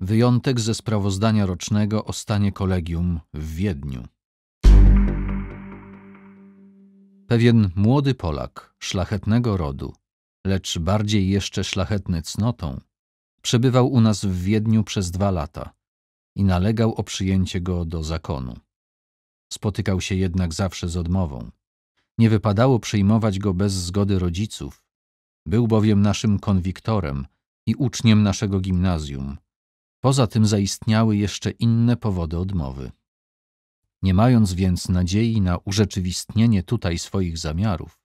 Wyjątek ze sprawozdania rocznego o stanie kolegium w Wiedniu. Pewien młody Polak, szlachetnego rodu, lecz bardziej jeszcze szlachetny cnotą, przebywał u nas w Wiedniu przez dwa lata i nalegał o przyjęcie go do zakonu. Spotykał się jednak zawsze z odmową. Nie wypadało przyjmować go bez zgody rodziców. Był bowiem naszym konwiktorem i uczniem naszego gimnazjum – Poza tym zaistniały jeszcze inne powody odmowy. Nie mając więc nadziei na urzeczywistnienie tutaj swoich zamiarów,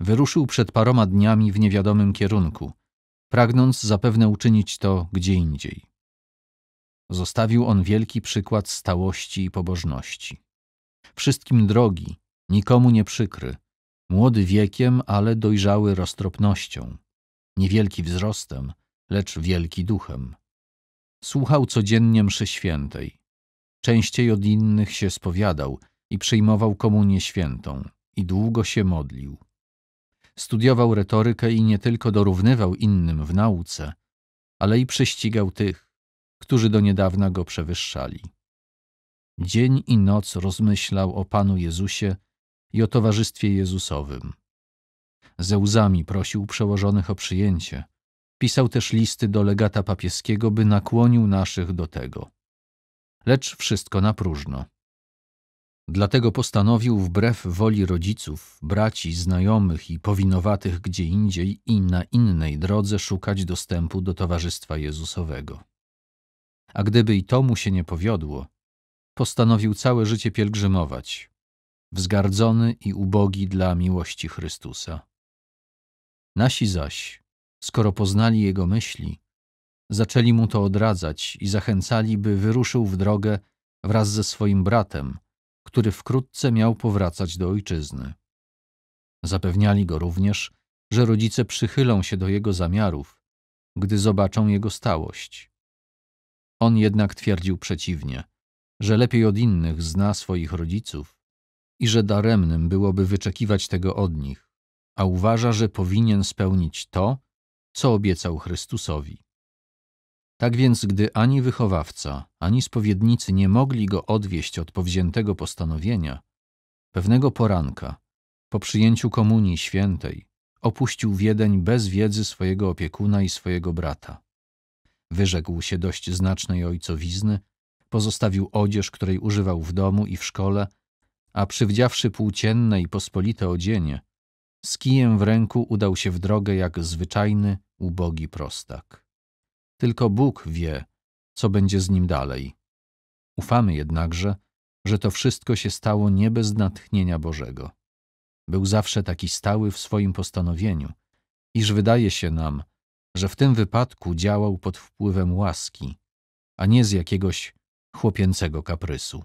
wyruszył przed paroma dniami w niewiadomym kierunku, pragnąc zapewne uczynić to gdzie indziej. Zostawił on wielki przykład stałości i pobożności. Wszystkim drogi, nikomu nie przykry, młody wiekiem, ale dojrzały roztropnością, niewielki wzrostem, lecz wielki duchem Słuchał codziennie mszy świętej. Częściej od innych się spowiadał i przyjmował komunię świętą i długo się modlił. Studiował retorykę i nie tylko dorównywał innym w nauce, ale i prześcigał tych, którzy do niedawna go przewyższali. Dzień i noc rozmyślał o Panu Jezusie i o towarzystwie Jezusowym. Ze łzami prosił przełożonych o przyjęcie, Pisał też listy do legata papieskiego, by nakłonił naszych do tego. Lecz wszystko na próżno. Dlatego postanowił wbrew woli rodziców, braci, znajomych i powinowatych gdzie indziej i na innej drodze szukać dostępu do Towarzystwa Jezusowego. A gdyby i to mu się nie powiodło, postanowił całe życie pielgrzymować, wzgardzony i ubogi dla miłości Chrystusa. Nasi zaś, Skoro poznali jego myśli, zaczęli mu to odradzać i zachęcali, by wyruszył w drogę wraz ze swoim bratem, który wkrótce miał powracać do ojczyzny. Zapewniali go również, że rodzice przychylą się do jego zamiarów, gdy zobaczą jego stałość. On jednak twierdził przeciwnie, że lepiej od innych zna swoich rodziców i że daremnym byłoby wyczekiwać tego od nich, a uważa, że powinien spełnić to, co obiecał Chrystusowi. Tak więc, gdy ani wychowawca, ani spowiednicy nie mogli go odwieść od powziętego postanowienia, pewnego poranka, po przyjęciu Komunii Świętej, opuścił Wiedeń bez wiedzy swojego opiekuna i swojego brata. Wyrzekł się dość znacznej ojcowizny, pozostawił odzież, której używał w domu i w szkole, a przywdziawszy płócienne i pospolite odzienie, z kijem w ręku udał się w drogę jak zwyczajny, ubogi prostak. Tylko Bóg wie, co będzie z nim dalej. Ufamy jednakże, że to wszystko się stało nie bez natchnienia Bożego. Był zawsze taki stały w swoim postanowieniu, iż wydaje się nam, że w tym wypadku działał pod wpływem łaski, a nie z jakiegoś chłopięcego kaprysu.